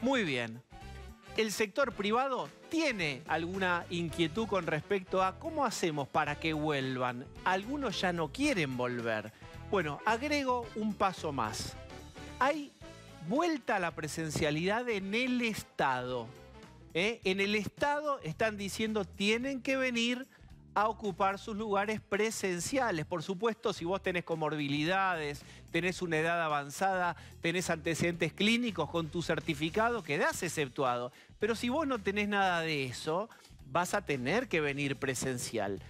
Muy bien. El sector privado tiene alguna inquietud con respecto a cómo hacemos para que vuelvan. Algunos ya no quieren volver. Bueno, agrego un paso más. Hay vuelta a la presencialidad en el Estado. ¿eh? En el Estado están diciendo tienen que venir a ocupar sus lugares presenciales. Por supuesto, si vos tenés comorbilidades, tenés una edad avanzada, tenés antecedentes clínicos con tu certificado, quedás exceptuado. Pero si vos no tenés nada de eso, vas a tener que venir presencial.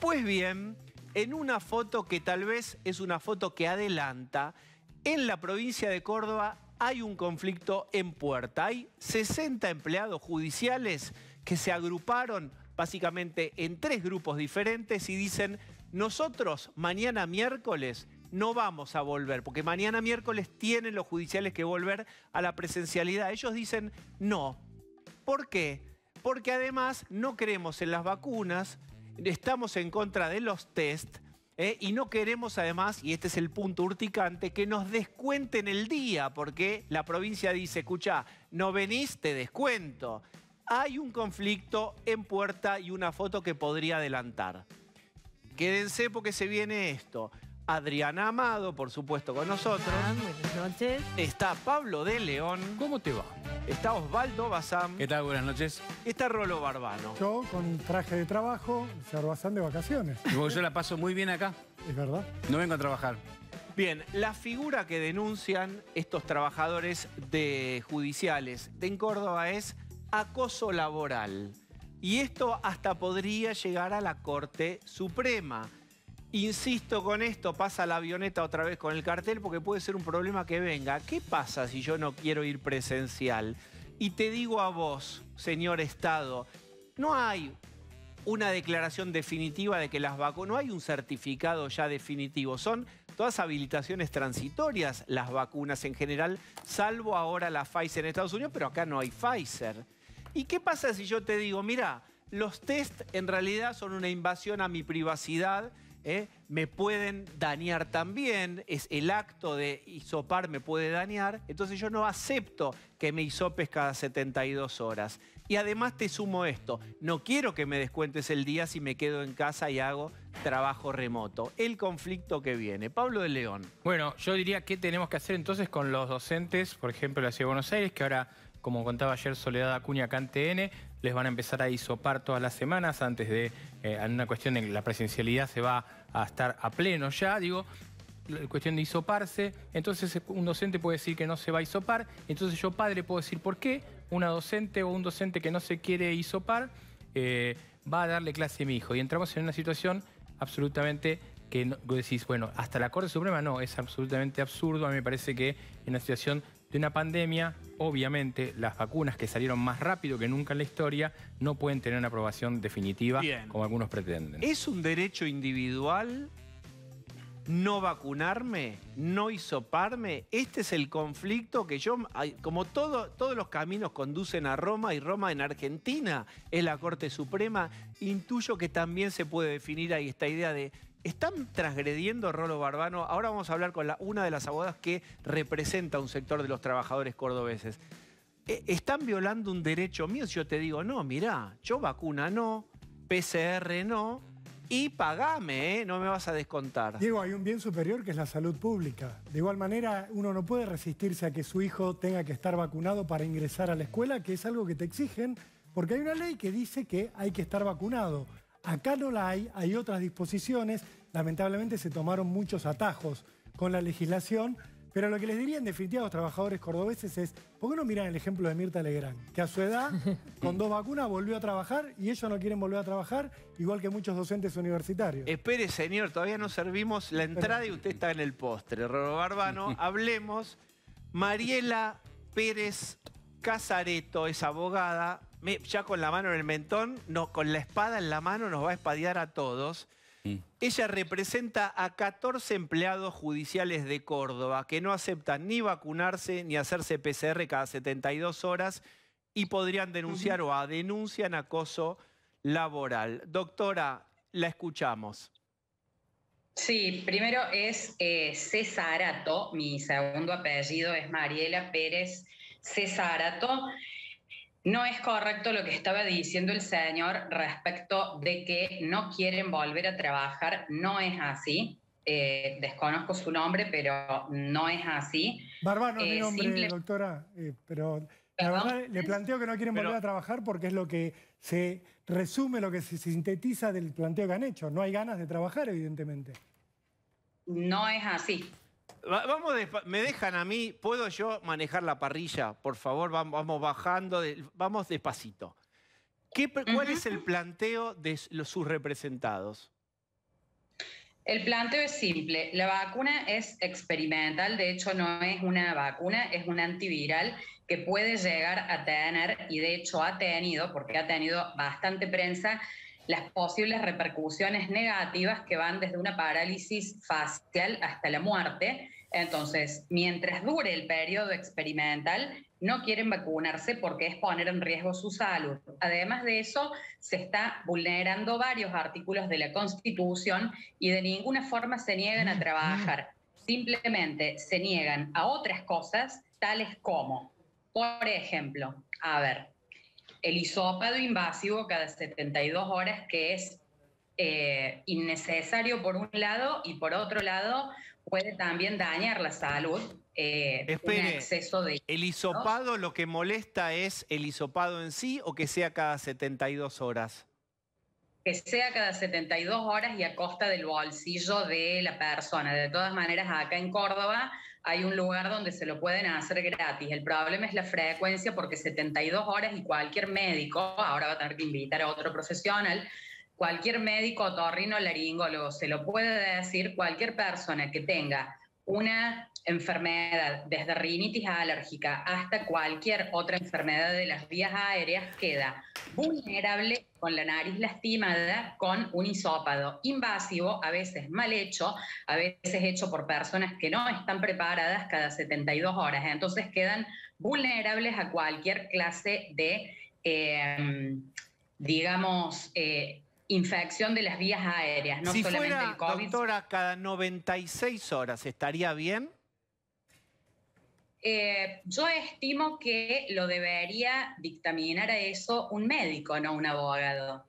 Pues bien, en una foto que tal vez es una foto que adelanta, en la provincia de Córdoba hay un conflicto en puerta. Hay 60 empleados judiciales que se agruparon básicamente en tres grupos diferentes y dicen, nosotros mañana miércoles no vamos a volver, porque mañana miércoles tienen los judiciales que volver a la presencialidad. Ellos dicen, no. ¿Por qué? Porque además no creemos en las vacunas, estamos en contra de los test. ¿eh? y no queremos además, y este es el punto urticante, que nos descuenten el día, porque la provincia dice, escucha, no venís, te descuento. Hay un conflicto en puerta y una foto que podría adelantar. Quédense porque se viene esto. Adriana Amado, por supuesto, con nosotros. Ah, buenas noches. Está Pablo de León. ¿Cómo te va? Está Osvaldo Bazán. ¿Qué tal? Buenas noches. Está Rolo Barbano. Yo con traje de trabajo, Sarbazán de vacaciones. Yo, yo la paso muy bien acá. Es verdad. No vengo a trabajar. Bien, la figura que denuncian estos trabajadores de judiciales en Córdoba es acoso laboral. Y esto hasta podría llegar a la Corte Suprema. Insisto con esto, pasa la avioneta otra vez con el cartel porque puede ser un problema que venga. ¿Qué pasa si yo no quiero ir presencial? Y te digo a vos, señor Estado, no hay una declaración definitiva de que las vacunas, no hay un certificado ya definitivo, son todas habilitaciones transitorias las vacunas en general, salvo ahora la Pfizer en Estados Unidos, pero acá no hay Pfizer. ¿Y qué pasa si yo te digo, mira, los test en realidad son una invasión a mi privacidad, ¿eh? me pueden dañar también, es el acto de hisopar me puede dañar, entonces yo no acepto que me hisopes cada 72 horas. Y además te sumo esto, no quiero que me descuentes el día si me quedo en casa y hago trabajo remoto. El conflicto que viene. Pablo de León. Bueno, yo diría qué tenemos que hacer entonces con los docentes, por ejemplo, la Ciudad de Buenos Aires, que ahora como contaba ayer Soledad Acuña Cante les van a empezar a isopar todas las semanas antes de, eh, una cuestión de la presencialidad se va a estar a pleno ya, digo, la cuestión de isoparse, entonces eh, un docente puede decir que no se va a isopar, entonces yo padre puedo decir por qué una docente o un docente que no se quiere isopar eh, va a darle clase a mi hijo. Y entramos en una situación absolutamente que decís, bueno, hasta la Corte Suprema no, es absolutamente absurdo, a mí me parece que en una situación de una pandemia obviamente las vacunas que salieron más rápido que nunca en la historia no pueden tener una aprobación definitiva como algunos pretenden. ¿Es un derecho individual no vacunarme, no hisoparme. Este es el conflicto que yo, como todo, todos los caminos conducen a Roma y Roma en Argentina es la Corte Suprema, intuyo que también se puede definir ahí esta idea de ¿Están transgrediendo Rolo Barbano? Ahora vamos a hablar con una de las abogadas que representa un sector de los trabajadores cordobeses. E, ¿Están violando un derecho mío? Si Yo te digo, no, mirá, yo vacuna no, PCR no, y pagame, ¿eh? no me vas a descontar. Diego, hay un bien superior que es la salud pública. De igual manera, uno no puede resistirse a que su hijo tenga que estar vacunado para ingresar a la escuela, que es algo que te exigen, porque hay una ley que dice que hay que estar vacunado. Acá no la hay, hay otras disposiciones. Lamentablemente se tomaron muchos atajos con la legislación. Pero lo que les diría en definitiva a los trabajadores cordobeses es, ¿por qué no miran el ejemplo de Mirta Legrán? Que a su edad, con dos vacunas, volvió a trabajar y ellos no quieren volver a trabajar, igual que muchos docentes universitarios. Espere, señor, todavía no servimos la entrada y usted está en el postre. Roro Barbano, hablemos. Mariela Pérez Casareto es abogada, ya con la mano en el mentón, no, con la espada en la mano nos va a espadear a todos. Mm. Ella representa a 14 empleados judiciales de Córdoba que no aceptan ni vacunarse ni hacerse PCR cada 72 horas y podrían denunciar o a, denuncian acoso laboral. Doctora, la escuchamos. Sí, primero es eh, Cesarato, mi segundo apellido es Mariela Pérez Cesarato. No es correcto lo que estaba diciendo el señor respecto de que no quieren volver a trabajar, no es así. Eh, desconozco su nombre, pero no es así. Barbaro eh, doctora, eh, pero le planteo que no quieren volver a trabajar porque es lo que se resume, lo que se sintetiza del planteo que han hecho. No hay ganas de trabajar, evidentemente. No es así. Vamos, me dejan a mí, ¿puedo yo manejar la parrilla? Por favor, vamos, bajando, vamos despacito. ¿Cuál es el planteo de los, sus representados? El planteo es simple. La vacuna es experimental, de hecho no es una vacuna, es un antiviral que puede llegar a tener, y de hecho ha tenido, porque ha tenido bastante prensa, las posibles repercusiones negativas que van desde una parálisis facial hasta la muerte. Entonces, mientras dure el periodo experimental, no quieren vacunarse porque es poner en riesgo su salud. Además de eso, se está vulnerando varios artículos de la Constitución y de ninguna forma se niegan a trabajar. Simplemente se niegan a otras cosas, tales como, por ejemplo, a ver, el isópado invasivo cada 72 horas, que es eh, innecesario por un lado y por otro lado puede también dañar la salud. Eh, ¿El isopado, lo que molesta es el isopado en sí o que sea cada 72 horas? que sea cada 72 horas y a costa del bolsillo de la persona. De todas maneras, acá en Córdoba hay un lugar donde se lo pueden hacer gratis. El problema es la frecuencia porque 72 horas y cualquier médico, ahora va a tener que invitar a otro profesional, cualquier médico torrino laringólogo se lo puede decir, cualquier persona que tenga una enfermedad, desde rinitis alérgica hasta cualquier otra enfermedad de las vías aéreas, queda vulnerable con la nariz lastimada con un isópado invasivo, a veces mal hecho, a veces hecho por personas que no están preparadas cada 72 horas. Entonces quedan vulnerables a cualquier clase de, em, digamos, eh, infección de las vías aéreas, no si solamente fuera, el COVID. Doctora, cada 96 horas, ¿estaría bien? Eh, yo estimo que lo debería dictaminar a eso un médico, no un abogado.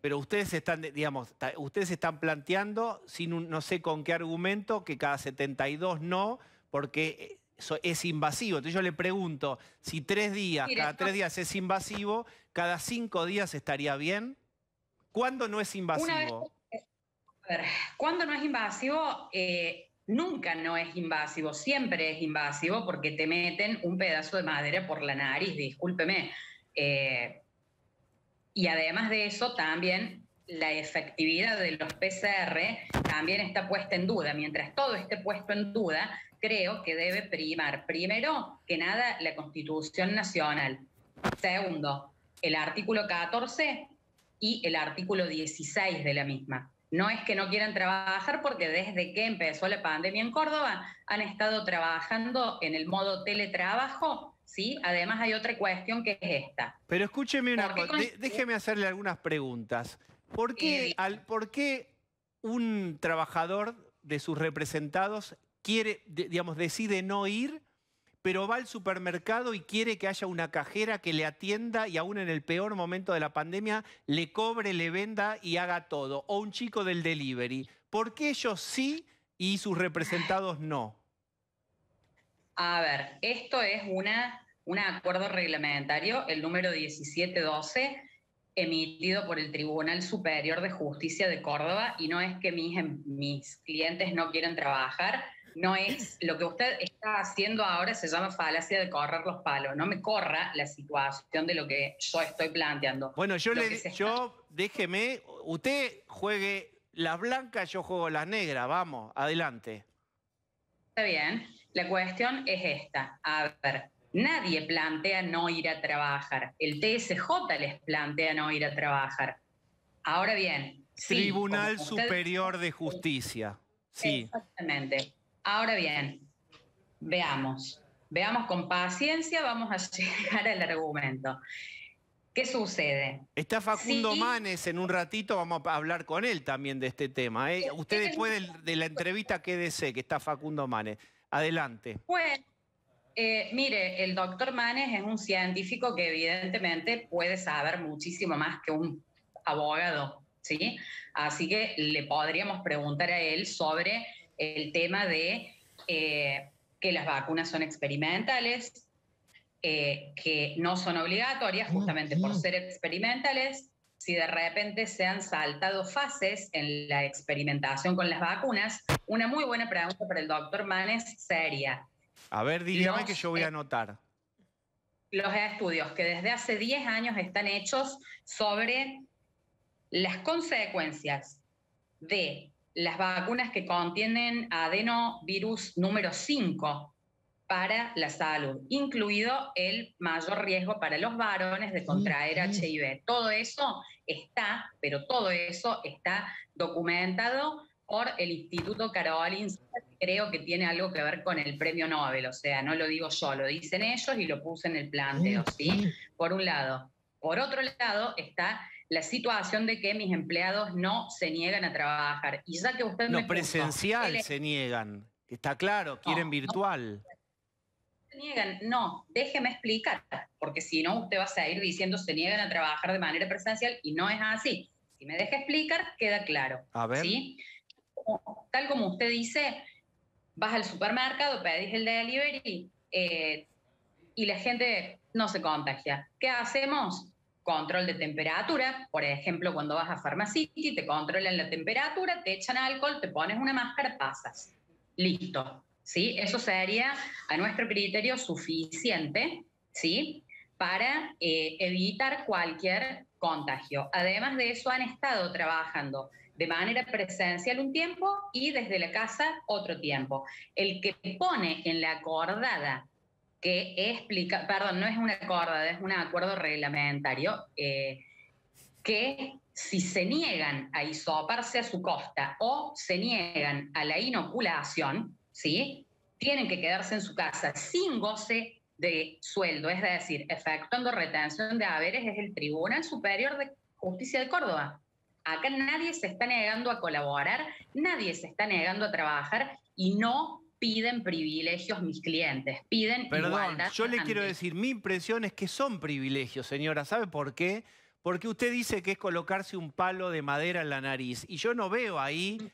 Pero ustedes están, digamos, ustedes están planteando, sin no sé con qué argumento, que cada 72 no, porque eso es invasivo. Entonces yo le pregunto, si tres días, cada tres días es invasivo, cada cinco días estaría bien. ¿Cuándo no es invasivo? Eh, a ver, ¿cuándo no es invasivo? Eh, nunca no es invasivo, siempre es invasivo porque te meten un pedazo de madera por la nariz, discúlpeme. Eh, y además de eso, también la efectividad de los PCR también está puesta en duda. Mientras todo esté puesto en duda, creo que debe primar, primero que nada, la Constitución Nacional. Segundo, el artículo 14 y el artículo 16 de la misma. No es que no quieran trabajar porque desde que empezó la pandemia en Córdoba han estado trabajando en el modo teletrabajo ¿sí? Además hay otra cuestión que es esta. Pero escúcheme una cosa, déjeme hacerle algunas preguntas. ¿Por qué, un trabajador de sus representados quiere, digamos, decide no ir pero va al supermercado y quiere que haya una cajera que le atienda y aún en el peor momento de la pandemia le cobre, le venda y haga todo. O un chico del delivery. ¿Por qué ellos sí y sus representados no? A ver, esto es una, un acuerdo reglamentario, el número 1712, emitido por el Tribunal Superior de Justicia de Córdoba, y no es que mis em, clientes no quieran trabajar, no es lo que usted está haciendo ahora se llama falacia de correr los palos. No me corra la situación de lo que yo estoy planteando. Bueno, yo le yo déjeme, usted juegue las blancas, yo juego las negras, vamos, adelante. Está bien. La cuestión es esta. A ver, nadie plantea no ir a trabajar. El TSJ les plantea no ir a trabajar. Ahora bien, Tribunal Superior de Justicia. Sí. Exactamente. Ahora bien, veamos, veamos con paciencia, vamos a llegar al argumento. ¿Qué sucede? Está Facundo Manes en un ratito, vamos a hablar con él también de este tema. ¿eh? Usted después de la entrevista, quédese, que está Facundo Manes. Adelante. Pues, eh, mire, el doctor Manes es un científico que evidentemente puede saber muchísimo más que un abogado, ¿sí? Así que le podríamos preguntar a él sobre el tema de eh, que las vacunas son experimentales, eh, que no son obligatorias ah, justamente por ser experimentales. Si de repente se han saltado fases en la experimentación con las vacunas, una muy buena pregunta para el doctor Manes sería. A ver, dígame que yo voy a anotar. Los estudios que desde hace 10 años están hechos sobre las consecuencias de las vacunas que contienen adenovirus número 5 para la salud, incluido el mayor riesgo para los varones de contraer HIV. Todo eso está, pero todo eso está documentado por el Instituto Karolinska, creo que tiene algo que ver con el premio Nobel, o sea, no lo digo yo, lo dicen ellos y lo puse en el planteo, ¿sí? Por un lado. Por otro lado está la situación de que mis empleados no se niegan a trabajar. Y ya que usted no, presencial se niegan. Está claro, quieren virtual. No se niegan, no, déjeme explicar, porque si no usted va a seguir diciendo se niegan a trabajar de manera presencial y no es así. Si me deja explicar, queda claro. A ver. tal como usted dice, vas al supermercado, pedís el delivery eh, y la gente no se contagia. ¿Qué hacemos? control de temperatura, por ejemplo, cuando vas a y te controlan la temperatura, te echan alcohol, te pones una máscara, pasas. Listo. ¿Sí? Eso sería, a nuestro criterio, suficiente ¿sí? para eh, evitar cualquier contagio. Además de eso, han estado trabajando de manera presencial un tiempo y desde la casa otro tiempo. El que pone en la acordada que explica, perdón, no es un acuerdo, es un acuerdo reglamentario, eh, que si se niegan a isoparse a su costa o se niegan a la inoculación, ¿sí? tienen que quedarse en su casa sin goce de sueldo, es decir, efectuando retención de haberes es el Tribunal Superior de Justicia de Córdoba. Acá nadie se está negando a colaborar, nadie se está negando a trabajar y no piden privilegios mis clientes, piden igualdad yo le quiero decir, mi impresión es que son privilegios, señora. ¿Sabe por qué? Porque usted dice que es colocarse un palo de madera en la nariz y yo no veo ahí...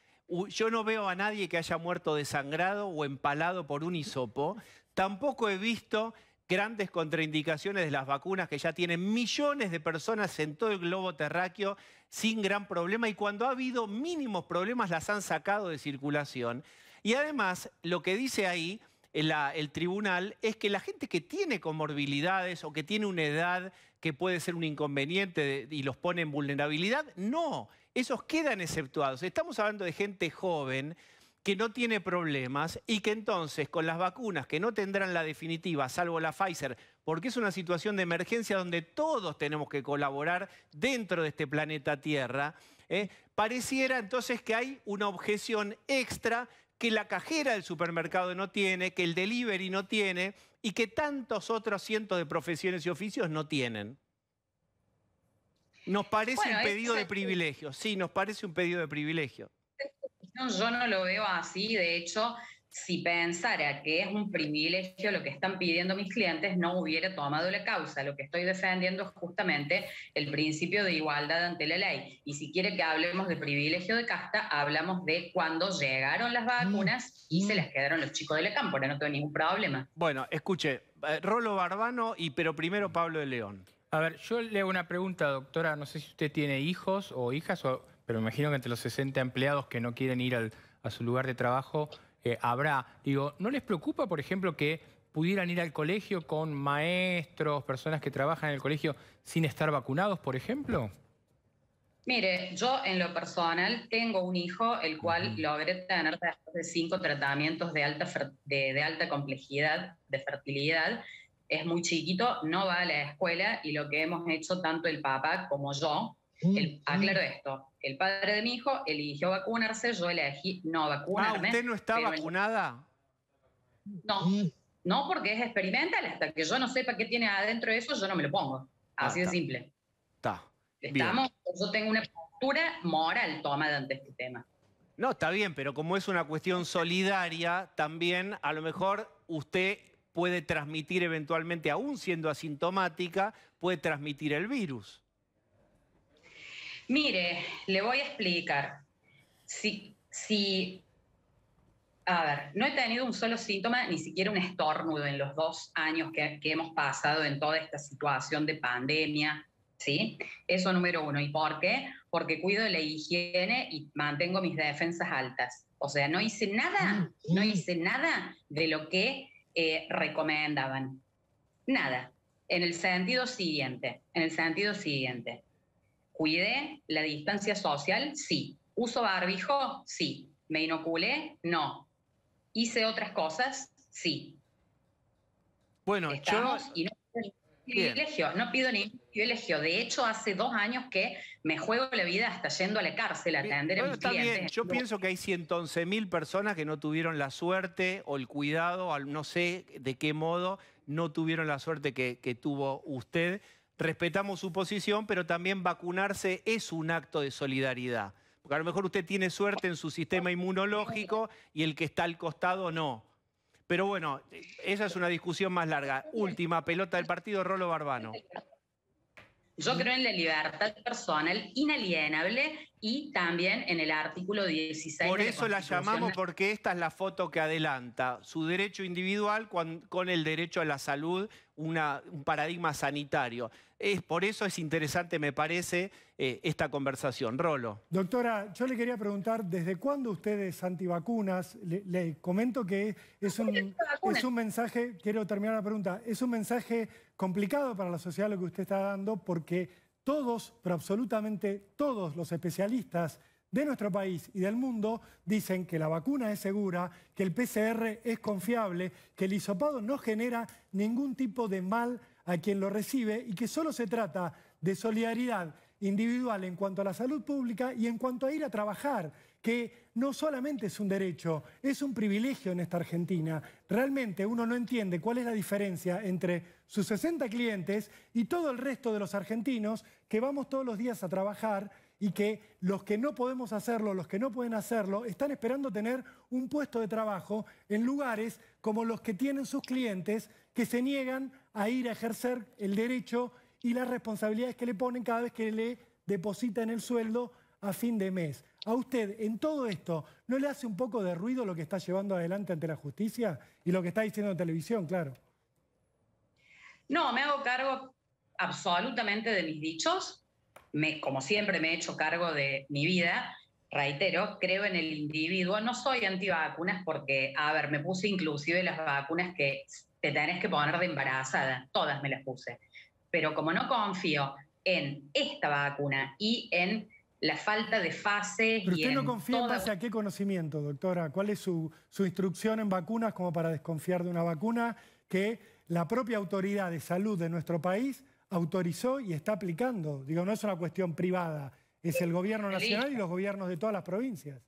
Yo no veo a nadie que haya muerto desangrado o empalado por un hisopo. Tampoco he visto grandes contraindicaciones de las vacunas que ya tienen millones de personas en todo el globo terráqueo sin gran problema y cuando ha habido mínimos problemas las han sacado de circulación. Y además, lo que dice ahí el tribunal es que la gente que tiene comorbilidades o que tiene una edad que puede ser un inconveniente y los pone en vulnerabilidad, no, esos quedan exceptuados. Estamos hablando de gente joven que no tiene problemas y que entonces con las vacunas que no tendrán la definitiva, salvo la Pfizer, porque es una situación de emergencia donde todos tenemos que colaborar dentro de este planeta Tierra, ¿eh? pareciera entonces que hay una objeción extra que la cajera del supermercado no tiene, que el delivery no tiene y que tantos otros cientos de profesiones y oficios no tienen. Nos parece un pedido de privilegio, sí, nos parece un pedido de privilegio. Yo no lo veo así, de hecho, si pensara que es un privilegio lo que están pidiendo mis clientes, no hubiera tomado la causa. Lo que estoy defendiendo es justamente el principio de igualdad ante la ley. Y si quiere que hablemos de privilegio de casta, hablamos de cuando llegaron las mm. vacunas y se las quedaron los chicos de la cámpora. No tengo ningún problema. Bueno, escuche, eh, Rolo Barbano y pero primero Pablo de León. A ver, yo le hago una pregunta, doctora. No sé si usted tiene hijos o hijas, pero me imagino que entre los 60 empleados que no quieren ir a su lugar de trabajo eh, habrá. Digo, ¿no les preocupa, por ejemplo, que pudieran ir al colegio con maestros, personas que trabajan en el colegio sin estar vacunados, por ejemplo? Mire, yo en lo personal tengo un hijo el cual lo tener después de cinco tratamientos de alta, de alta complejidad de fertilidad. Es muy chiquito, no va a la escuela y lo que hemos hecho tanto el papá como yo Mm, mm. aclaro esto, el padre de mi hijo eligió vacunarse, yo elegí no vacunarme. Ah, ¿usted no está vacunada? No, mm. no porque es experimental, hasta que yo no sepa qué tiene adentro de eso, yo no me lo pongo. Ah, Así de simple. Está. yo tengo una postura moral tomada ante este tema. No, está bien, pero como es una cuestión solidaria, también a lo mejor usted puede transmitir eventualmente, aún siendo asintomática, puede transmitir el virus. Mire, le voy a explicar. Si, a ver, no he tenido un solo síntoma, ni siquiera un estornudo en los dos años que, hemos pasado en toda esta situación de pandemia, ¿sí? Eso número uno. ¿Y por qué? Porque cuido de la higiene y mantengo mis defensas altas. O sea, no hice nada, ah, no hice nada de lo que eh, recomendaban. Nada. En el sentido siguiente, en el sentido siguiente cuidé la distancia social, sí. Uso barbijo, sí. Me inoculé, no. Hice otras cosas, sí. Bueno, yo... no pido ningún privilegio. De hecho, hace dos años que me juego la vida hasta yendo a la cárcel a atender a mis está Yo pienso que hay 111 mil personas que no tuvieron la suerte o el cuidado, no sé de qué modo, no tuvieron la suerte que, que tuvo usted respetamos su posición, pero también vacunarse es un acto de solidaridad. Porque a lo mejor usted tiene suerte en su sistema inmunológico y el que está al costado no. Pero bueno, esa es una discusión más larga. Última pelota del partido, Rolo Barbano. Yo creo en la libertad personal inalienable y también en el artículo 16. Por eso la, llamamos porque esta es la foto que adelanta su derecho individual con el derecho a la salud un paradigma sanitario. Es, por eso es interesante, me parece, eh, esta conversación. Rolo. Doctora, yo le quería preguntar, ¿desde cuándo ustedes antivacunas? Le, le comento que es un, es un mensaje, quiero terminar la pregunta, es un mensaje complicado para la sociedad lo que usted está dando porque todos, pero absolutamente todos los especialistas de nuestro país y del mundo dicen que la vacuna es segura, que el PCR es confiable, que el hisopado no genera ningún tipo de mal a quien lo recibe y que solo se trata de solidaridad individual en cuanto a la salud pública y en cuanto a ir a trabajar, que no solamente es un derecho, es un privilegio en esta Argentina. Realmente uno no entiende cuál es la diferencia entre sus 60 clientes y todo el resto de los argentinos que vamos todos los días a trabajar y que los que no podemos hacerlo, los que no pueden hacerlo, están esperando tener un puesto de trabajo en lugares como los que tienen sus clientes que se niegan a ir a ejercer el derecho y las responsabilidades que le ponen cada vez que le depositan el sueldo a fin de mes. ¿A usted en todo esto no le hace un poco de ruido lo que está llevando adelante ante la justicia y lo que está diciendo en televisión, claro? No, me hago cargo absolutamente de mis dichos como siempre me he hecho cargo de mi vida, reitero, creo en el individuo, no soy antivacunas porque, a ver, me puse inclusive las vacunas que te tenés que poner de embarazada, todas me las puse, pero como no confío en esta vacuna y en la falta de fase... ¿Pero usted no confía en base a qué conocimiento, doctora? ¿Cuál es su instrucción en vacunas como para desconfiar de una vacuna que la propia autoridad de salud de nuestro país autorizó y está aplicando. Digo, no es una cuestión privada, es el gobierno nacional y los gobiernos de todas las provincias.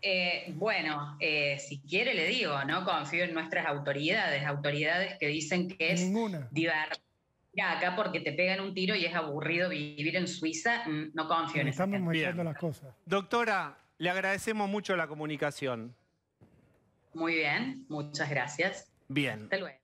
Eh, bueno, eh, si quiere le digo, ¿no? Confío en nuestras autoridades, autoridades que dicen que es divertida acá porque te pegan un tiro y es aburrido vivir en Suiza, mm, no confío en eso. Estamos las cosas. Doctora, le agradecemos mucho la comunicación. Muy bien, muchas gracias. Bien. Hasta luego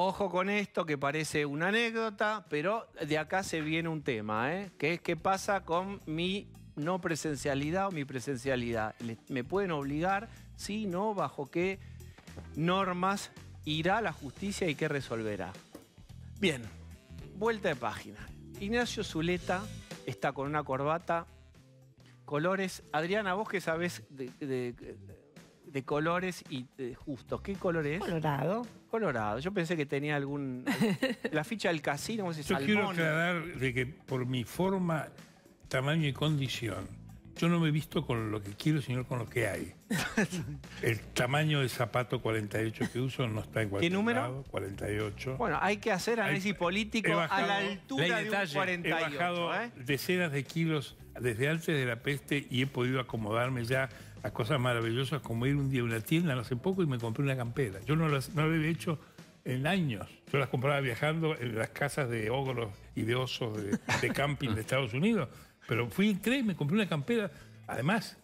ojo con esto que parece una anécdota, pero de acá se viene un tema, ¿eh? que es qué pasa con mi no presencialidad o mi presencialidad. ¿Me pueden obligar? Sí, no, bajo qué normas irá la justicia y qué resolverá. Bien, vuelta de página. Ignacio Zuleta está con una corbata, colores. Adriana, vos que sabés de, de colores y justos. ¿Qué color es? Colorado. Colorado. Yo pensé que tenía algún. la ficha del casino, ¿cómo se Yo quiero aclarar de que por mi forma, tamaño y condición. Yo no me he visto con lo que quiero, sino con lo que hay. El tamaño de zapato 48 que uso no está en cualquier ¿Qué número? 48. Bueno, hay que hacer análisis político a la altura de un 48. He bajado ¿eh? decenas de kilos desde antes de la peste y he podido acomodarme ya las cosas maravillosas como ir un día a una tienda hace poco y me compré una campera. Yo no, las, no lo había hecho en años. Yo las compraba viajando en las casas de ogros y de osos de, camping de Estados Unidos. Pero fui en me compré una campera, además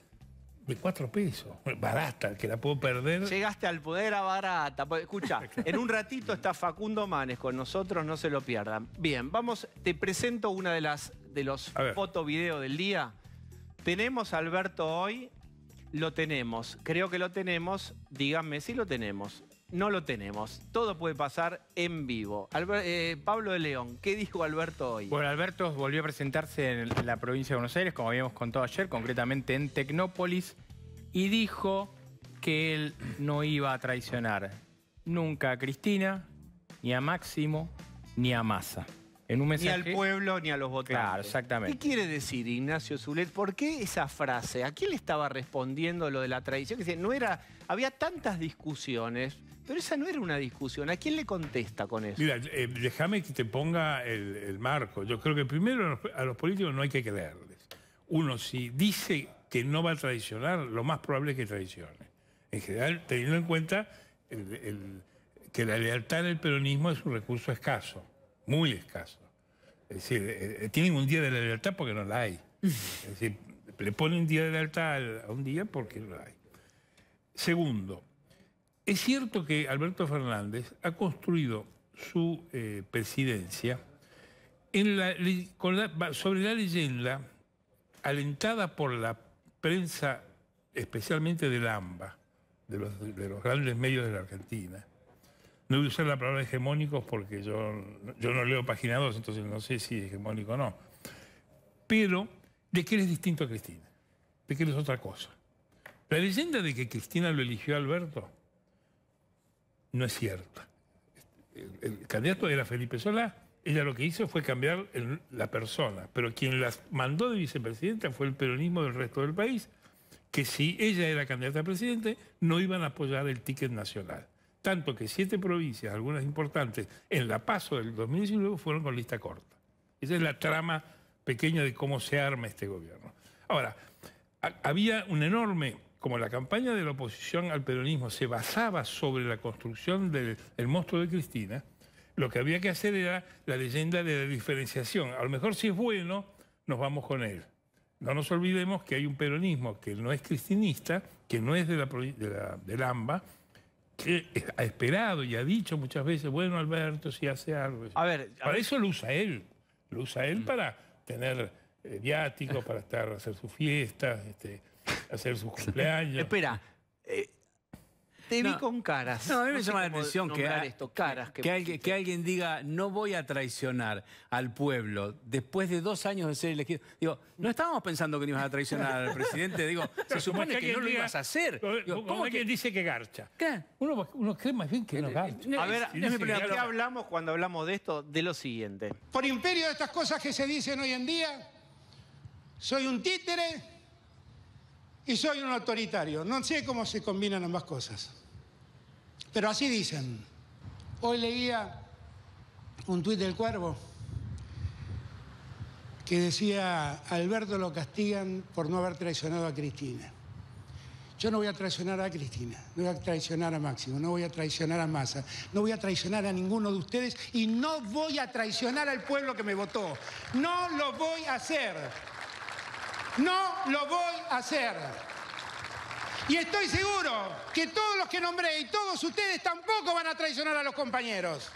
de cuatro pesos, barata, que la puedo perder. Llegaste al poder a barata. Pues, escucha, en un ratito está Facundo Manes con nosotros, no se lo pierdan. Bien, vamos, te presento una de las de los del día. Tenemos a Alberto hoy lo tenemos, creo que lo tenemos, díganme si lo tenemos. No lo tenemos, todo puede pasar en vivo. Eh, Pablo de León, ¿qué dijo Alberto hoy? Bueno, Alberto volvió a presentarse en la provincia de Buenos Aires, como habíamos contado ayer, concretamente en Tecnópolis, y dijo que él no iba a traicionar nunca a Cristina, ni a Máximo, ni a Massa. Ni al pueblo ni a los votantes. exactamente. ¿Qué quiere decir Ignacio Zulet? ¿Por qué esa frase? ¿A quién le estaba respondiendo lo de la tradición? Que no era... Había tantas discusiones, pero esa no era una discusión. ¿A quién le contesta con eso? Mira, eh, déjame que te ponga el, marco. Yo creo que primero a los, políticos no hay que creerles. Uno, si dice que no va a traicionar, lo más probable es que traicione. En general, teniendo en cuenta que la lealtad en el peronismo es un recurso escaso, muy escaso. Es decir, eh, eh, tienen un día de la libertad porque no la hay. Es decir, le ponen un día de libertad a un día porque no la hay. Segundo, es cierto que Alberto Fernández ha construido su eh, presidencia en la, sobre la leyenda alentada por la prensa, especialmente del AMBA, de de los grandes medios de la Argentina, no voy a usar la palabra hegemónicos porque yo, yo no leo página entonces no sé si hegemónico o no. Pero, ¿de qué eres distinto a Cristina? ¿De qué eres otra cosa? La leyenda de que Cristina lo eligió a Alberto no es cierta. El, candidato era Felipe Solá, ella lo que hizo fue cambiar la persona, pero quien las mandó de vicepresidenta fue el peronismo del resto del país, que si ella era candidata a presidente, no iban a apoyar el ticket nacional. Tanto que siete provincias, algunas importantes, en la paso del 2019 fueron con lista corta. Esa es la trama pequeña de cómo se arma este gobierno. Ahora, había un enorme, como la campaña de la oposición al peronismo se basaba sobre la construcción del, monstruo de Cristina, lo que había que hacer era la leyenda de la diferenciación. A lo mejor si es bueno, nos vamos con él. No nos olvidemos que hay un peronismo que no es cristinista, que no es de la, de la, del AMBA, que ha esperado y ha dicho muchas veces, bueno, Alberto, si hace algo. A ver, para eso lo usa él. Lo usa él mm. para tener viático eh, viáticos, para estar, hacer sus fiestas, este, hacer sus cumpleaños. Espera, eh, te vi con caras. No, a mí me llama la atención que, caras que, alguien, diga, no voy a traicionar al pueblo después de dos años de ser elegido. Digo, no estábamos pensando que no ibas a traicionar al presidente. Digo, se supone que, no lo ibas a hacer. ¿cómo alguien dice que garcha. ¿Qué? Uno, cree más bien que no eh, garcha. Eh, a ver, ¿de qué hablamos cuando hablamos de esto? De lo siguiente. Por imperio de estas cosas que se dicen hoy en día, soy un títere y soy un autoritario. No sé cómo se combinan ambas cosas. Pero así dicen. Hoy leía un tuit del cuervo que decía, Alberto lo castigan por no haber traicionado a Cristina. Yo no voy a traicionar a Cristina, no voy a traicionar a Máximo, no voy a traicionar a Massa, no voy a traicionar a ninguno de ustedes y no voy a traicionar al pueblo que me votó. No lo voy a hacer. No lo voy a hacer. Y estoy seguro que todos los que nombré y todos ustedes tampoco van a traicionar a los compañeros.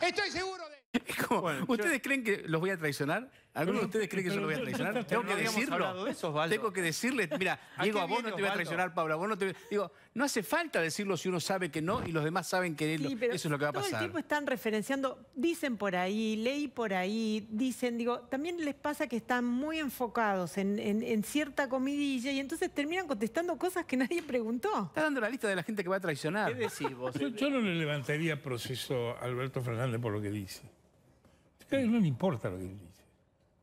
Estoy seguro de... ¿Ustedes creen que los voy a traicionar? ¿Alguno de ustedes cree que yo lo voy a traicionar? Tengo que decirlo. Tengo que decirle, mira, Diego, a vos no te voy a traicionar, Pablo, a vos no te voy a... Digo, no hace falta decirlo si uno sabe que no y los demás saben que él, eso es lo que va a pasar. Todo el tiempo están referenciando, dicen por ahí, leí por ahí, dicen, digo, también les pasa que están muy enfocados en, en, cierta comidilla y entonces terminan contestando cosas que nadie preguntó. Está dando la lista de la gente que va a traicionar. ¿Qué decís vos? Yo, no le levantaría proceso a Alberto Fernández por lo que dice. no le importa lo que dice.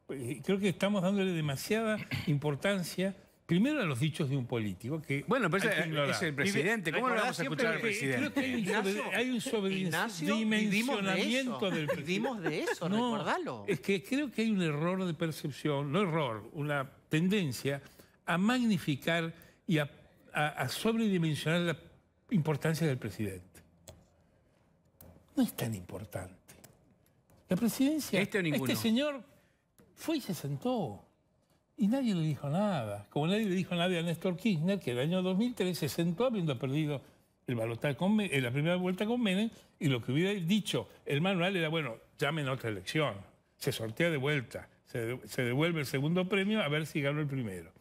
Eh, creo que estamos dándole demasiada importancia Primero a los dichos de un político que... Bueno, pero es, el presidente. ¿Cómo lo vamos a escuchar al presidente? Creo que hay un, sobredimensionamiento del presidente. de eso, Es que creo que hay un error de percepción, no error, una tendencia a magnificar y a, sobredimensionar la importancia del presidente. No es tan importante. La presidencia... Este o ninguno. Este señor fue y se sentó. Y nadie le dijo nada. Como nadie le dijo nada a Néstor Kirchner, que el año 2003 se sentó habiendo perdido el eh, la primera vuelta con Menem, y lo que hubiera dicho el manual era, bueno, llamen a otra elección, se sortea de vuelta, se, devuelve el segundo premio a ver si ganó el primero.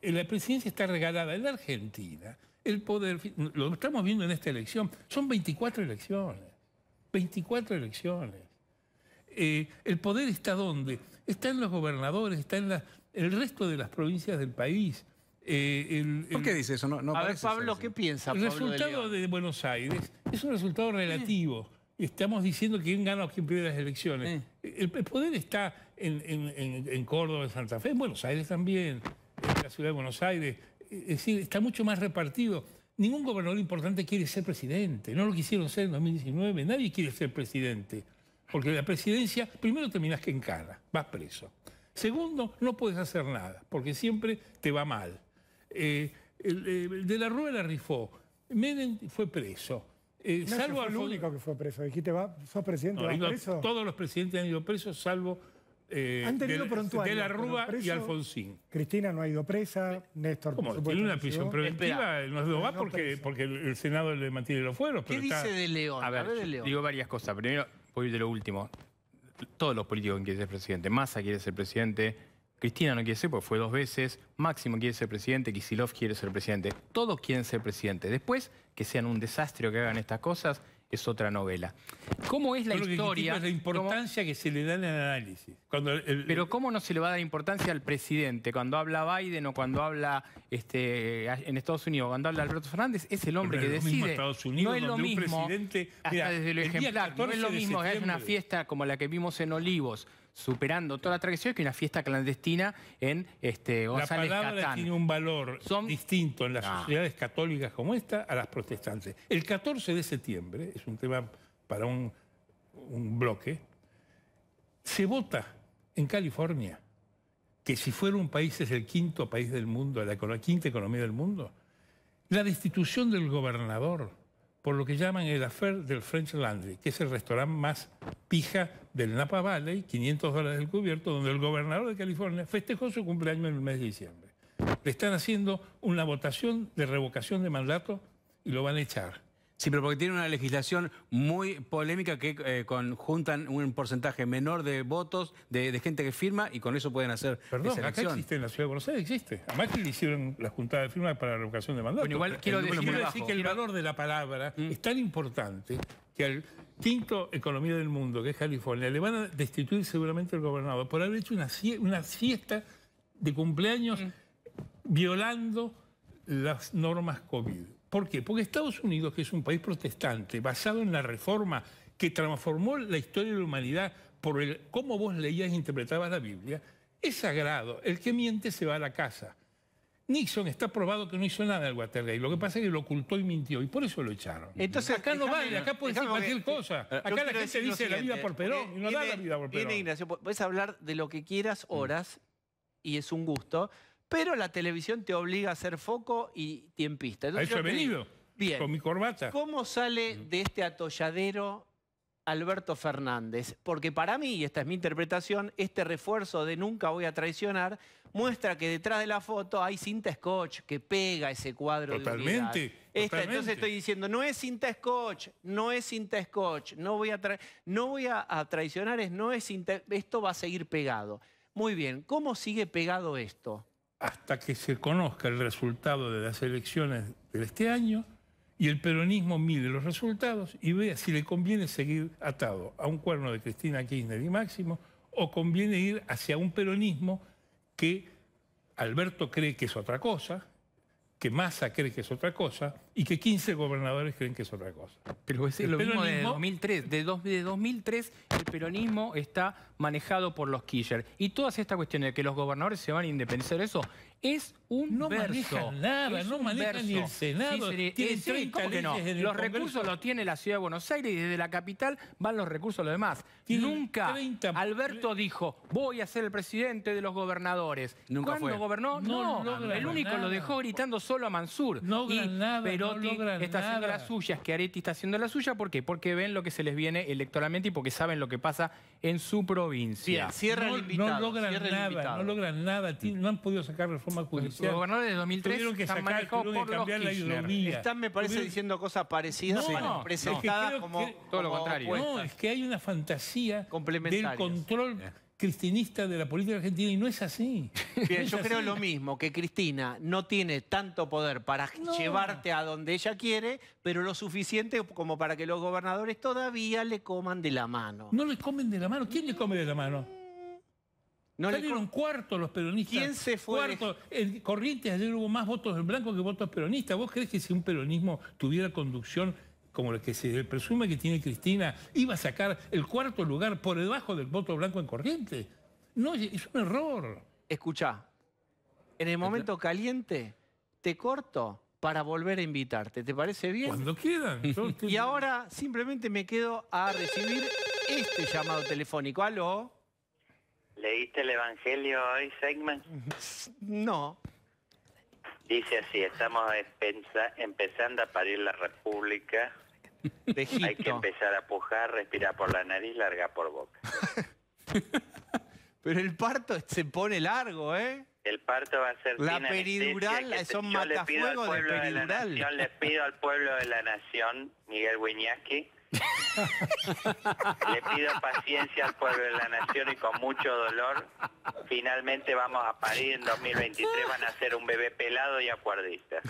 Eh, la presidencia está regalada en la Argentina, el poder, lo estamos viendo en esta elección, son 24 elecciones, 24 elecciones. Eh, ¿El poder está donde? Está en los gobernadores, está en el resto de las provincias del país. Eh, ¿Por qué dice eso? a ver, Pablo, ¿qué piensa? el resultado de, Buenos Aires es un resultado relativo. Estamos diciendo quién gana o quién pierde las elecciones. El, poder está en, en, Córdoba, en Santa Fe, en Buenos Aires también, en la ciudad de Buenos Aires. Es decir, está mucho más repartido. Ningún gobernador importante quiere ser presidente. No lo quisieron ser en 2019. Nadie quiere ser presidente. Porque la presidencia, primero terminás que encara, vas preso. Segundo, no puedes hacer nada, porque siempre te va mal. Eh, eh, de la Rúa la rifó. Menem fue preso. Eh, no, salvo el único que fue preso. Dijiste, va, sos presidente, vas preso. Todos los presidentes han ido presos, salvo tenido de, la Rúa y Alfonsín. Cristina no ha ido presa, Néstor ¿Cómo? Tiene una prisión preventiva, no, va porque, porque, el Senado le mantiene los fueros. ¿Qué dice de León? de León. digo varias cosas. Primero, voy de lo último. Todos los políticos quieren ser presidente. Massa quiere ser presidente. Cristina no quiere ser porque fue dos veces. Máximo quiere ser presidente. Kisilov quiere ser presidente. Todos quieren ser presidente. Después, que sean un desastre que hagan estas cosas, es otra novela. ¿Cómo es la historia? es la importancia que se le da en el análisis. Pero ¿cómo no se le va a dar importancia al presidente? Cuando habla Biden o cuando habla este, en Estados Unidos, cuando habla Alberto Fernández, es el hombre que decide. Estados Unidos, no es lo mismo, presidente... hasta desde lo ejemplar, no es lo mismo que una fiesta como la que vimos en Olivos, superando toda la tradición que una fiesta clandestina en este, La palabra tiene un valor Son... distinto en las ah. sociedades católicas como esta a las protestantes. El 14 de septiembre, es un tema para un, bloque, se vota en California que si fuera un país es el quinto país del mundo, la quinta economía del mundo, la destitución del gobernador por lo que llaman el affair del French Landry, que es el restaurante más pija del Napa Valley, 500 dólares el cubierto, donde el gobernador de California festejó su cumpleaños en el mes de diciembre. Le están haciendo una votación de revocación de mandato y lo van a echar. Sí, pero porque tiene una legislación muy polémica que juntan eh, conjuntan un porcentaje menor de votos de, gente que firma y con eso pueden hacer Perdón, esa acá existe en la Ciudad de Buenos Aires, existe. Además que le hicieron las juntada de firmas para la revocación de mandato. Bueno, igual quiero, decir, que el valor de la palabra mm. es tan importante que al quinto economía del mundo, que es California, le van a destituir seguramente al gobernador por haber hecho una, una fiesta de cumpleaños mm. violando las normas COVID. ¿Por qué? Porque Estados Unidos, que es un país protestante, basado en la reforma que transformó la historia de la humanidad por el cómo vos leías e interpretabas la Biblia, es sagrado. El que miente se va a la casa. Nixon está probado que no hizo nada en Watergate. Lo que pasa es que lo ocultó y mintió y por eso lo echaron. Entonces, acá no vale, acá puede ser cualquier cosa. Eh, acá la gente dice la vida por Perón y no da la vida por Perón. Ignacio, puedes hablar de lo que quieras horas y es un gusto pero la televisión te obliga a ser foco y tiempista. he venido, bien, con mi corbata. ¿Cómo sale de este atolladero Alberto Fernández? Porque para mí, y esta es mi interpretación, este refuerzo de nunca voy a traicionar muestra que detrás de la foto hay cinta scotch que pega ese cuadro totalmente, de Entonces estoy diciendo, no es cinta scotch, no es cinta scotch, no voy a, no voy a, traicionar, es, no es esto va a seguir pegado. Muy bien, ¿cómo sigue pegado esto? hasta que se conozca el resultado de las elecciones de este año y el peronismo mire los resultados y vea si le conviene seguir atado a un cuerno de Cristina Kirchner y Máximo o conviene ir hacia un peronismo que Alberto cree que es otra cosa, que Massa cree que es otra cosa, y que 15 gobernadores creen que es otra cosa. Pero es lo mismo de 2003. De, de 2003 el peronismo está manejado por los Kirchner. Y todas estas cuestiones de que los gobernadores se van a independizar, eso es un no verso. manejan nada, no manejan ni el Senado. Los recursos los tiene la Ciudad de Buenos Aires y desde la capital van los recursos a los demás. Y Nunca Alberto dijo, voy a ser el presidente de los gobernadores. Nunca ¿Cuándo fue. gobernó? No, el único lo dejó gritando solo a Mansur. No nada no está haciendo las suyas, Schiaretti está haciendo la suya. ¿Por qué? Porque ven lo que se les viene electoralmente y porque saben lo que pasa en su provincia. cierra no, el invitado, no logran nada, no logran nada. No han podido sacar reforma judicial. Los gobernadores de 2003 tuvieron que, sacar, por que cambiar los la Están, me parece, diciendo cosas parecidas, no, presentadas como, todo lo contrario. No, es que hay una fantasía del control... Eh cristinista de la política argentina y no es así. Bien, yo creo lo mismo, que Cristina no tiene tanto poder para llevarte a donde ella quiere, pero lo suficiente como para que los gobernadores todavía le coman de la mano. No le comen de la mano. ¿Quién le come de la mano? No Salieron cuartos los peronistas. ¿Quién se fue? En Corrientes ayer hubo más votos en blanco que votos peronistas. ¿Vos crees que si un peronismo tuviera conducción como el que se presume que tiene Cristina, iba a sacar el cuarto lugar por debajo del voto blanco en corriente. No, es un error. Escucha, en el momento caliente te corto para volver a invitarte. ¿Te parece bien? Cuando quieran. Y ahora simplemente me quedo a recibir este llamado telefónico. ¿Aló? ¿Leíste el Evangelio hoy, Segman? No. Dice así, estamos empezando a parir la República Hay que empezar a pujar, respirar por la nariz, larga por boca. Pero el parto se pone largo, ¿eh? El parto va a ser la peridural, son matafuegos de peridural. Yo les pido al pueblo de la nación, Miguel Wiñaski, le pido paciencia al pueblo de la nación y con mucho dolor, finalmente vamos a parir en 2023, van a ser un bebé pelado y acuerdista.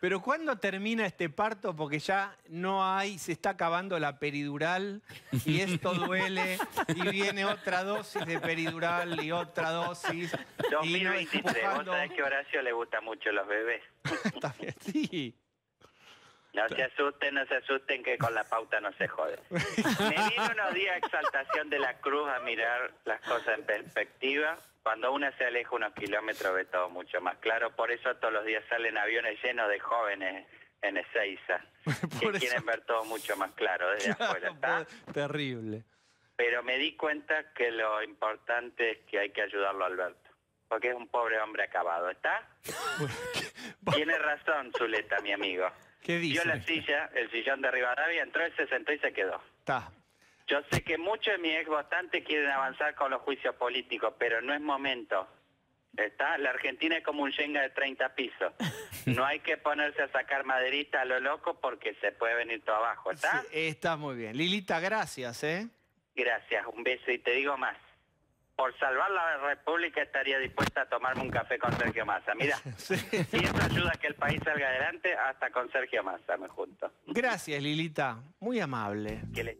Pero ¿cuándo termina este parto? Porque ya no hay, se está acabando la peridural y esto duele y viene otra dosis de peridural y otra dosis. 2023, ¿vos sabés que a Horacio le gusta mucho los bebés? No se asusten, no se asusten que con la pauta no se jode. Me vino unos días exaltación de la cruz a mirar las cosas en perspectiva cuando una se aleja unos kilómetros ve todo mucho más claro. Por eso todos los días salen aviones llenos de jóvenes en Ezeiza, que quieren ver todo mucho más claro desde afuera. Terrible. Pero me di cuenta que lo importante es que hay que ayudarlo a Alberto, porque es un pobre hombre acabado, ¿está? Tiene razón, Zuleta, mi amigo. ¿Qué dice? la silla, el sillón de Rivadavia, entró, se sentó y se quedó. Está, yo sé que muchos de mis ex votantes quieren avanzar con los juicios políticos, pero no es momento. Está, la Argentina es como un yenga de 30 pisos. No hay que ponerse a sacar maderita a lo loco porque se puede venir todo abajo, ¿está? está muy bien. Lilita, gracias, ¿eh? Gracias, un beso y te digo más. Por salvar la República estaría dispuesta a tomarme un café con Sergio Massa. Mira, si eso ayuda a que el país salga adelante, hasta con Sergio Massa me junto. Gracias, Lilita. Muy amable. le...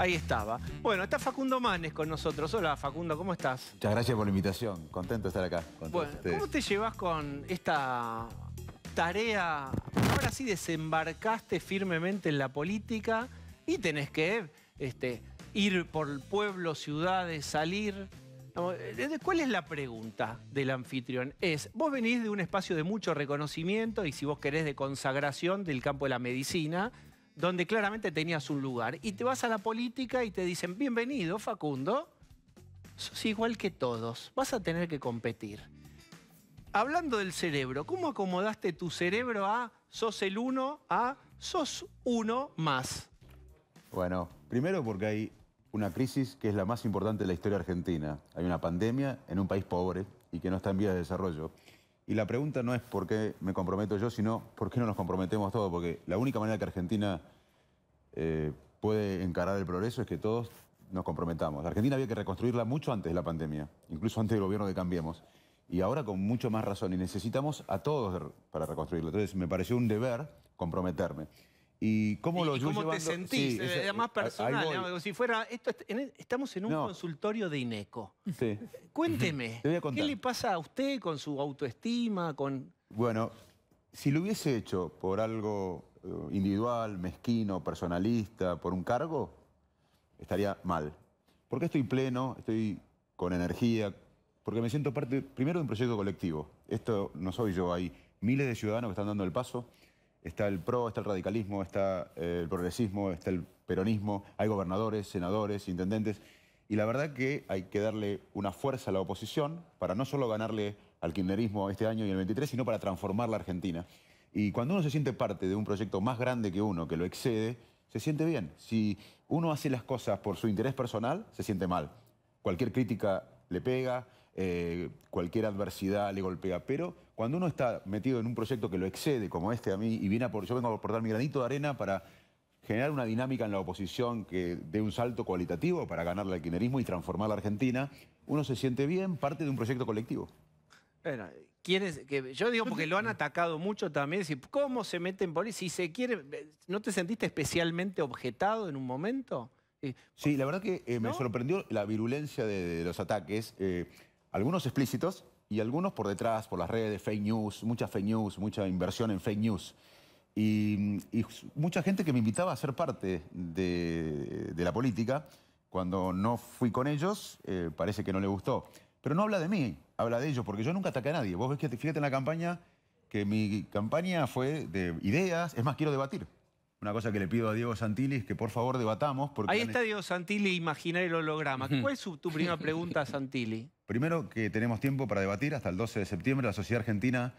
Ahí estaba. Bueno, está Facundo Manes con nosotros. Hola, Facundo, ¿cómo estás? Muchas gracias por la invitación. Contento de estar acá. bueno, ¿cómo te llevas con esta tarea? Ahora sí desembarcaste firmemente en la política y tenés que este, ir por pueblos, ciudades, salir. Eh, eh, ¿Cuál es la pregunta del anfitrión? Es, vos venís de un espacio de mucho reconocimiento y si vos querés de consagración del campo de la medicina, donde claramente tenías un lugar. Y te vas a la política y te dicen, bienvenido Facundo, sos igual que todos, vas a tener que competir. Hablando del cerebro, ¿cómo acomodaste tu cerebro a sos el uno, a sos uno más? Bueno, primero porque hay una crisis que es la más importante de la historia argentina. Hay una pandemia en un país pobre y que no está en vías de desarrollo. Y la pregunta no es por qué me comprometo yo, sino por qué no nos comprometemos todos, porque la única manera que Argentina eh, puede encarar el progreso es que todos nos comprometamos. Argentina había que reconstruirla mucho antes de la pandemia, incluso antes del gobierno de Cambiemos, y ahora con mucho más razón, y necesitamos a todos para reconstruirla. Entonces me pareció un deber comprometerme. ¿Y cómo lo cómo te sentís? Sí, eh, es, más personal. Si fuera, esto, estamos en un consultorio de INECO. Sí. Cuénteme, ¿qué le pasa a usted con su autoestima? Con... Bueno, si lo hubiese hecho por algo eh, individual, mezquino, personalista, por un cargo, estaría mal. Porque estoy pleno, estoy con energía, porque me siento parte, primero, de un proyecto colectivo. Esto no soy yo, hay miles de ciudadanos que están dando el paso está el PRO, está el radicalismo, está eh, el progresismo, está el peronismo, hay gobernadores, senadores, intendentes. Y la verdad que hay que darle una fuerza a la oposición para no solo ganarle al kirchnerismo este año y el 23, sino para transformar la Argentina. Y cuando uno se siente parte de un proyecto más grande que uno, que lo excede, se siente bien. Si uno hace las cosas por su interés personal, se siente mal. Cualquier crítica le pega, eh, cualquier adversidad le golpea. Pero cuando uno está metido en un proyecto que lo excede, como este a mí, y viene por, yo vengo a aportar mi granito de arena para generar una dinámica en la oposición que dé un salto cualitativo para ganar el kirchnerismo y transformar la Argentina, uno se siente bien parte de un proyecto colectivo. Bueno, que, yo digo porque lo han atacado mucho también, si, ¿cómo se meten por ahí? Si se quiere, ¿no te sentiste especialmente objetado en un momento? Sí, la verdad que eh, me sorprendió la virulencia de, los ataques. Eh, algunos explícitos y algunos por detrás, por las redes, fake news, mucha fake news, mucha inversión en fake news. Y, mucha gente que me invitaba a ser parte de, la política, cuando no fui con ellos, eh, parece que no le gustó. Pero no habla de mí, habla de ellos, porque yo nunca ataqué a nadie. Vos ves que, fíjate en la campaña, que mi campaña fue de ideas, es más, quiero debatir una cosa que le pido a Diego Santilli es que por favor debatamos. Porque Ahí está Diego Santilli, imaginar el holograma. ¿Cuál es tu primera pregunta, Santilli? Primero, que tenemos tiempo para debatir hasta el 12 de septiembre. La sociedad argentina